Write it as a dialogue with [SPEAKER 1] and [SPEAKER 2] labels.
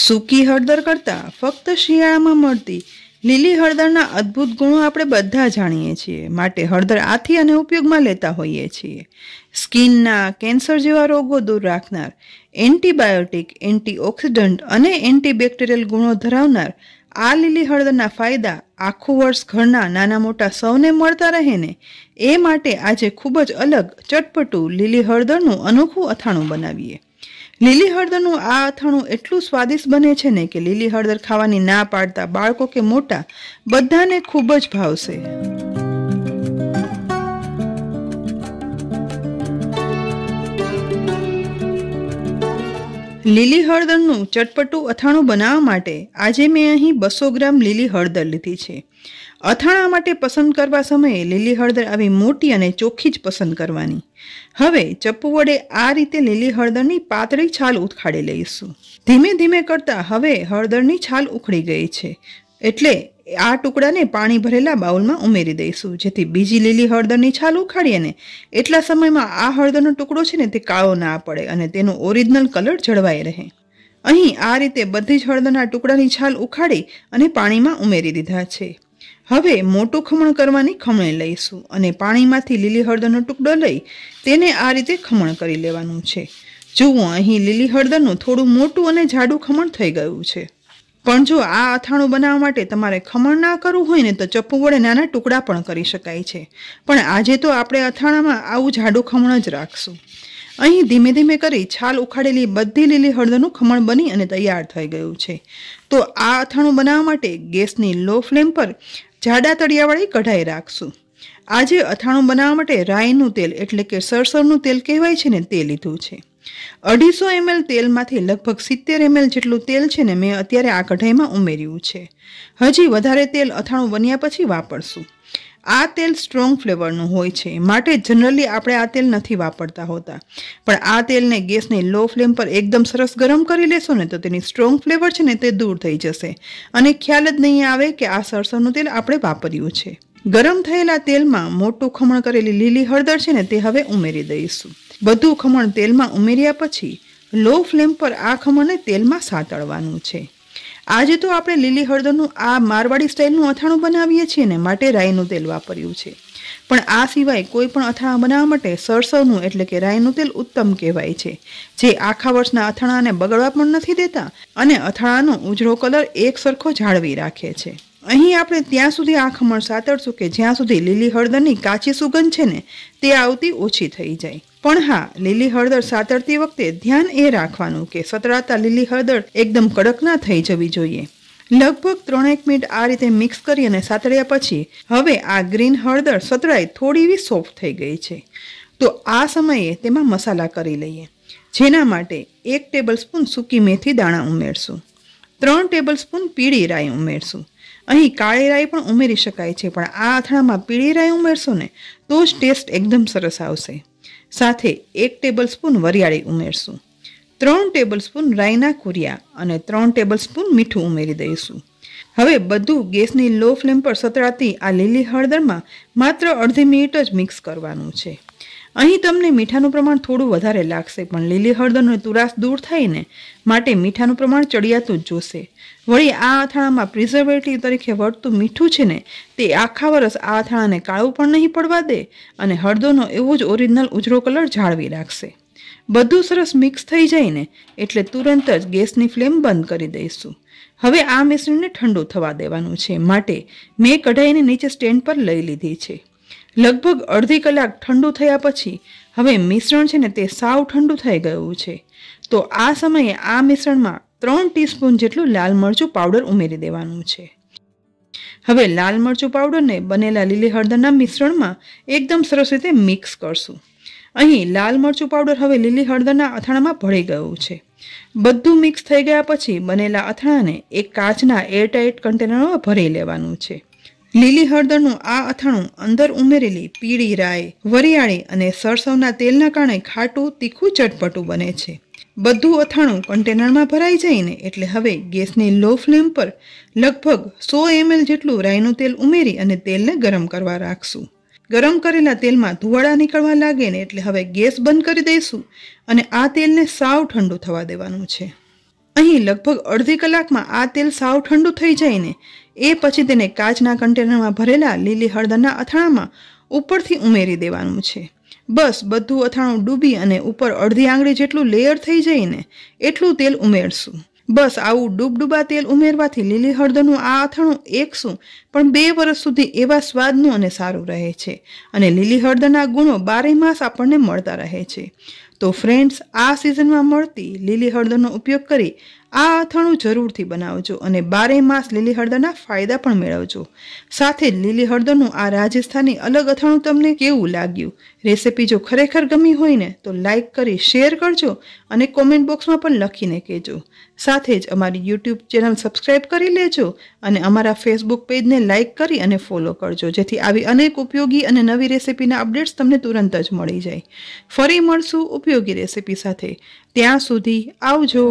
[SPEAKER 1] સૂકી હળદર કરતાં ફક્ત શિયાળામાં મળતી લીલી હળદરના અદ્ભુત ગુણો આપણે બધા જાણીએ છીએ માટે હળદર આથી અને ઉપયોગમાં લેતા હોઈએ છીએ સ્કિનના કેન્સર જેવા રોગો દૂર રાખનાર એન્ટીબાયોટિક એન્ટીઓક્સિડન્ટ અને એન્ટીબેક્ટેરિયલ ગુણો ધરાવનાર આ લીલી હળદરના ફાયદા આખું વર્ષ ઘરના નાના મોટા સૌને મળતા રહે ને એ માટે આજે ખૂબ જ અલગ ચટપટું લીલી હળદરનું અનોખું અથાણું બનાવીએ લીલી હળદરનું આ અથાણું એટલું સ્વાદિષ્ટ બને છે ને કે લીલી હળદર ખાવાની ના પાડતા બાળકો કે મોટા બધાને ખૂબ જ ભાવશે લીલી હળદરનું ચટપટું અથાણું બનાવવા માટે આજે મેં અહીં બસો ગ્રામ લીલી હળદર લીધી છે અથાણા માટે પસંદ કરવા સમયે લીલી હળદર આવી મોટી અને ચોખ્ખી જ પસંદ કરવાની હવે ચપ્પુ વડે આ રીતે લીલી હળદરની પાતળી છાલ ઉખાડી લઈશું ધીમે ધીમે કરતાં હવે હળદરની છાલ ઉખડી ગઈ છે એટલે આ ટુકડાને પાણી ભરેલા બાઉલમાં ઉમેરી દઈશું જેથી બીજી લીલી હળદરની છાલ ઉખાડીએ ને એટલા સમયમાં આ હળદરનો ટુકડો છે ને તે કાળો ના પડે અને તેનો ઓરિજિનલ કલર જળવાઈ રહે અહીં આ રીતે બધી જ હળદરના ટુકડાની છાલ ઉખાડી અને પાણીમાં ઉમેરી દીધા છે હવે મોટું ખમણ કરવાની ખમણે લઈશું અને પાણીમાંથી લીલી હળદરનો ટુકડો લઈ તેને આ રીતે ખમણ કરી લેવાનું છે જુઓ અહીં લીલી હળદરનું થોડું મોટું અને જાડું ખમણ થઈ ગયું છે પણ જો આ અથાણું બનાવવા માટે તમારે ખમણ ના કરવું હોય ને તો ચપ્પુ વડે નાના ટુકડા પણ કરી શકાય છે પણ આજે તો આપણે અથાણામાં આવું જાડું ખમણ જ રાખશું અહીં ધીમે ધીમે કરી છાલ ઉખાડેલી બધી લીલી હળદરનું ખમણ બની અને તૈયાર થઈ ગયું છે તો આ અથાણું બનાવવા માટે ગેસની લો ફ્લેમ પર જાડા તળિયાવાળી કઢાઈ રાખશું આજે અથાણું બનાવવા માટે રાઈનું તેલ એટલે કે સરસવનું તેલ કહેવાય છે ને તે લીધું છે અઢીસો એમએલ તેલમાંથી લગભગ સિત્તેર એમએલ જેટલું તેલ છે ને મેં અત્યારે આ કઢાઈમાં ઉમેર્યું છે હજી વધારે તેલ અથાણું બન્યા પછી વાપરશું આ તેલ સ્ટ્રોંગ ફ્લેવરનું હોય છે માટે જનરલી આપણે આ તેલ નથી વાપરતા હોતા પણ આ તેલને ગેસને લો ફ્લેમ પર એકદમ સરસ ગરમ કરી લેશો ને તો તેની સ્ટ્રોંગ ફ્લેવર છે ને તે દૂર થઈ જશે અને ખ્યાલ જ નહીં આવે કે આ સરસવનું તેલ આપણે વાપર્યું છે ગરમ થયેલા તેલમાં મોટું ખમણ કરેલી લીલી હળદર છે ને તે હવે ઉમેરી દઈશું બધું ખમણ તેલમાં ઉમેર્યા પછી લો ફ્લેમ પર આ ખમણને તેલમાં સાતળવાનું છે આજે તો આપણે લીલી હળદરનું આ મારવાડી સ્ટાઇલનું અથાણું બનાવીએ છીએ ને માટે રાઈનું તેલ વાપર્યું છે પણ આ સિવાય કોઈ પણ અથાણાં બનાવવા માટે સરસવનું એટલે કે રાઈનું તેલ ઉત્તમ કહેવાય છે જે આખા વર્ષના અથાણાને બગડવા પણ નથી દેતા અને અથાણાનો ઉજળો કલર એક સરખો જાળવી રાખે છે અહીં આપણે ત્યાં સુધી આ ખમણ સાતરશું કે જ્યાં સુધી લીલી હળદરની કાચી સુગંધ છે ને તે આવતી ઓછી થઈ જાય પણ હા લીલી હળદર સાતરતી વખતે ધ્યાન એ રાખવાનું કે સતરાતા લીલી હળદર એકદમ કડક ના થઈ જવી જોઈએ લગભગ ત્રણેક મિનિટ આ રીતે મિક્સ કરી અને સાતર્યા પછી હવે આ ગ્રીન હળદર સતરાઈ થોડી એવી સોફ્ટ થઈ ગઈ છે તો આ સમયે તેમાં મસાલા કરી લઈએ જેના માટે એક ટેબલ સ્પૂન સૂકી મેથી દાણા ઉમેરશું ત્રણ ટેબલ સ્પૂન પીળી રાઈ ઉમેરશું અહીં કાળી રાઈ પણ ઉમેરી શકાય છે પણ આ અથડામાં પીળી રાઈ ઉમેરશો ને તો જ ટેસ્ટ એકદમ સરસ આવશે સાથે એક ટેબલસ્પૂન વરિયાળી ઉમેરશું ત્રણ ટેબલસ્પૂન રાઈના કુરિયા અને ત્રણ ટેબલસ્પૂન મીઠું ઉમેરી દઈશું હવે બધું ગેસની લો ફ્લેમ પર સતળાતી આ લીલી હળદરમાં માત્ર અડધી મિનિટ જ મિક્સ કરવાનું છે અહીં તમને મીઠાનું પ્રમાણ થોડું વધારે લાગશે પણ લીલી હળદરનો તુરાસ દૂર થઈને માટે મીઠાનું પ્રમાણ ચડિયાતું જ જોશે વળી આ અથાણામાં પ્રિઝર્વેટિવ તરીકે વળતું મીઠું છે ને તે આખા વરસ આ અથાણાને કાળું પણ નહીં પડવા દે અને હળદરનો એવો જ ઓરિજિનલ ઉજળો કલર જાળવી રાખશે બધું સરસ મિક્સ થઈ જાયને એટલે તુરંત જ ગેસની ફ્લેમ બંધ કરી દઈશું હવે આ મિશ્રણને ઠંડુ થવા દેવાનું છે માટે મેં કઢાઈને નીચે સ્ટેન્ડ પર લઈ લીધી છે લગભગ અડધી કલાક ઠંડુ થયા પછી હવે મિશ્રણ છે ને તે સાવ ઠંડુ થઈ ગયું છે તો આ સમયે આ મિશ્રણમાં ત્રણ ટીસ્પૂન જેટલું લાલ મરચું પાવડર ઉમેરી દેવાનું છે હવે લાલ મરચું પાવડરને બનેલા લીલી હળદરના મિશ્રણમાં એકદમ સરસ રીતે મિક્સ કરશું અહીં લાલ મરચું પાવડર હવે લીલી હળદરના અથાણામાં ભળી ગયું છે બધું મિક્સ થઈ ગયા પછી બનેલા અથાણાને એક કાચના એરટાઇટ કન્ટેનરમાં ભરી લેવાનું છે લીલી હળદરનું આ અથાણું અંદર ઉમેરેલી પીળી રાય વરિયાળી અને સરસવના તેલના કારણે ખાટું તીખું ચટપટું બને છે બધું અથાણું કન્ટેનરમાં ભરાઈ જઈને એટલે હવે ગેસની લો ફ્લેમ પર લગભગ સો એમએલ જેટલું રાઈનું તેલ ઉમેરી અને તેલને ગરમ કરવા રાખશું ગરમ કરેલા તેલમાં ધુવાડા નીકળવા લાગે ને એટલે હવે ગેસ બંધ કરી દઈશું અને આ તેલને સાવ ઠંડુ થવા દેવાનું છે અહીં લગભગ અડધી કલાકમાં આ તેલ સાવ ઠંડુ થઈ જાય ને એ પછી તેને કાચના કન્ટેનરમાં ભરેલા લીલી હળદરના અથાણામાં ઉપરથી ઉમેરી દેવાનું છે બસ બધું અથાણું ડૂબી અને ઉપર અડધી આંગળી જેટલું લેયર થઈ જઈને એટલું તેલ ઉમેરશું બસ આવું ડૂબડૂબા તેલ ઉમેરવાથી લીલી હળદરનું આ અથાણું એક શું પણ બે વર્ષ સુધી એવા સ્વાદનું અને સારું રહે છે અને લીલી હળદરના ગુણો બારે માસ આપણને મળતા રહે છે તો ફ્રેન્ડ્સ આ સિઝનમાં મળતી લીલી હળદરનો ઉપયોગ કરી આ અથાણું જરૂરથી બનાવજો અને બારે માસ લીલી હળદરના ફાયદા પણ મેળવજો સાથે જ લીલી હળદરનું આ રાજસ્થાની અલગ અથાણું તમને કેવું લાગ્યું રેસિપી જો ખરેખર ગમી હોય ને તો લાઇક કરી શેર કરજો અને કોમેન્ટ બોક્સમાં પણ લખીને કહેજો સાથે જ અમારી યુટ્યુબ ચેનલ સબસ્ક્રાઈબ કરી લેજો અને અમારા ફેસબુક પેજને લાઇક કરી અને ફોલો કરજો જેથી આવી અનેક ઉપયોગી અને નવી રેસિપીના અપડેટ્સ તમને તુરંત જ મળી જાય ફરી મળશું ઉપયોગી રેસિપી સાથે ત્યાં સુધી આવજો